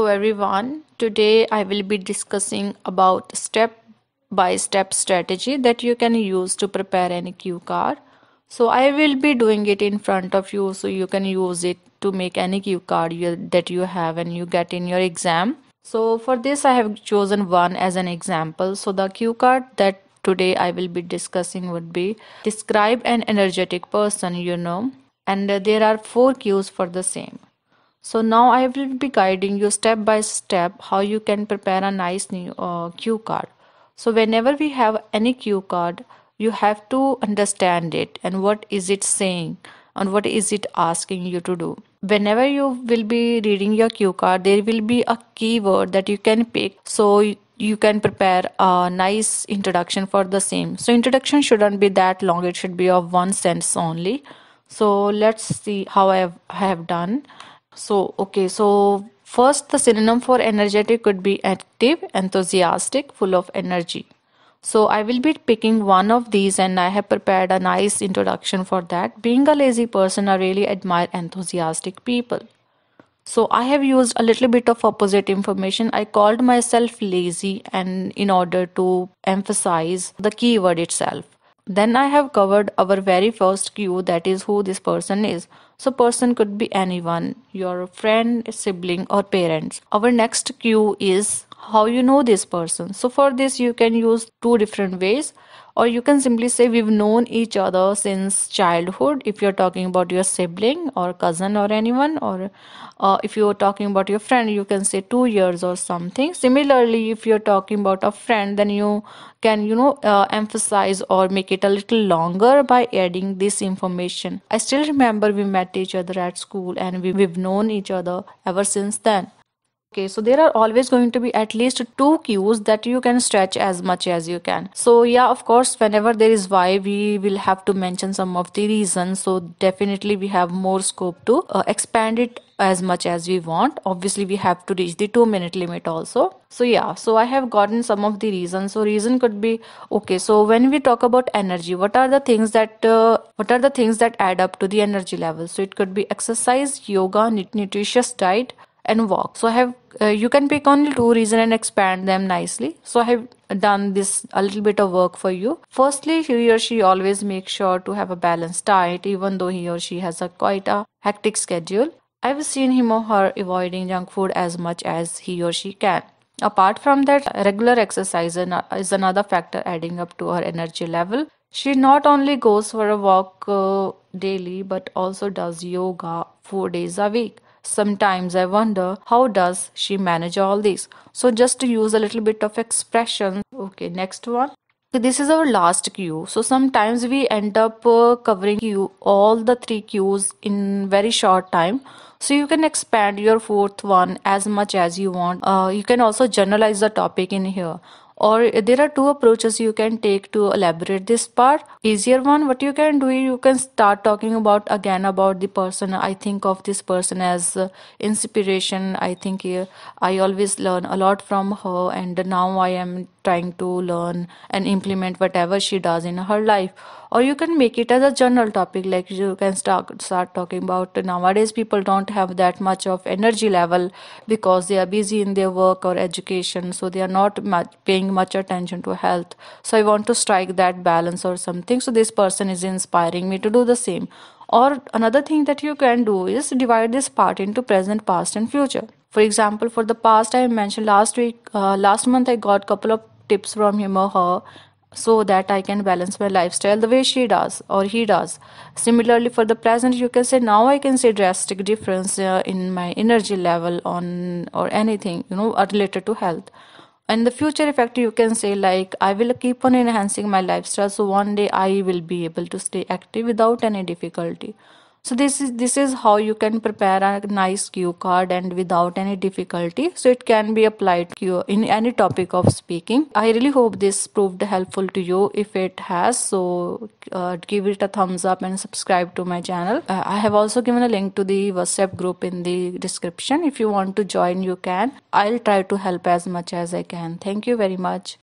Hello everyone. Today I will be discussing about step by step strategy that you can use to prepare any cue card. So I will be doing it in front of you so you can use it to make any cue card you, that you have and you get in your exam. So for this I have chosen one as an example. So the cue card that today I will be discussing would be describe an energetic person you know and there are four cues for the same so now i will be guiding you step by step how you can prepare a nice new uh, cue card so whenever we have any cue card you have to understand it and what is it saying and what is it asking you to do whenever you will be reading your cue card there will be a keyword that you can pick so you can prepare a nice introduction for the same so introduction shouldn't be that long it should be of one sentence only so let's see how I have done so, okay, so first the synonym for energetic could be active, enthusiastic, full of energy. So I will be picking one of these and I have prepared a nice introduction for that. Being a lazy person, I really admire enthusiastic people. So I have used a little bit of opposite information. I called myself lazy and in order to emphasize the keyword itself then I have covered our very first cue that is who this person is. So person could be anyone, your friend, sibling or parents. Our next cue is how you know this person so for this you can use two different ways or you can simply say we've known each other since childhood if you're talking about your sibling or cousin or anyone or uh, if you're talking about your friend you can say two years or something similarly if you're talking about a friend then you can you know uh, emphasize or make it a little longer by adding this information i still remember we met each other at school and we, we've known each other ever since then Okay, so there are always going to be at least two cues that you can stretch as much as you can. So yeah, of course, whenever there is why, we will have to mention some of the reasons. So definitely we have more scope to uh, expand it as much as we want. Obviously, we have to reach the two minute limit also. So yeah, so I have gotten some of the reasons. So reason could be okay. So when we talk about energy, what are the things that uh, what are the things that add up to the energy level? So it could be exercise, yoga, nutritious diet and walk so i have uh, you can pick only two reason and expand them nicely so i have done this a little bit of work for you firstly he or she always makes sure to have a balanced diet even though he or she has a quite a hectic schedule i've seen him or her avoiding junk food as much as he or she can apart from that regular exercise is another factor adding up to her energy level she not only goes for a walk uh, daily but also does yoga 4 days a week Sometimes I wonder how does she manage all this. So just to use a little bit of expression. Okay, next one. So this is our last cue. So sometimes we end up uh, covering you all the three cues in very short time. So you can expand your fourth one as much as you want. Uh, you can also generalize the topic in here or there are two approaches you can take to elaborate this part easier one what you can do you can start talking about again about the person i think of this person as uh, inspiration i think uh, i always learn a lot from her and now i am trying to learn and implement whatever she does in her life or you can make it as a general topic like you can start start talking about nowadays people don't have that much of energy level because they are busy in their work or education so they are not much, paying much attention to health so i want to strike that balance or something so this person is inspiring me to do the same or another thing that you can do is divide this part into present past and future for example, for the past I mentioned last week, uh, last month I got couple of tips from him or her so that I can balance my lifestyle the way she does or he does. Similarly, for the present, you can say now I can see drastic difference uh, in my energy level on or anything you know uh, related to health. In the future effect, you can say like I will keep on enhancing my lifestyle, so one day I will be able to stay active without any difficulty so this is this is how you can prepare a nice cue card and without any difficulty so it can be applied cue in any topic of speaking i really hope this proved helpful to you if it has so uh, give it a thumbs up and subscribe to my channel uh, i have also given a link to the whatsapp group in the description if you want to join you can i'll try to help as much as i can thank you very much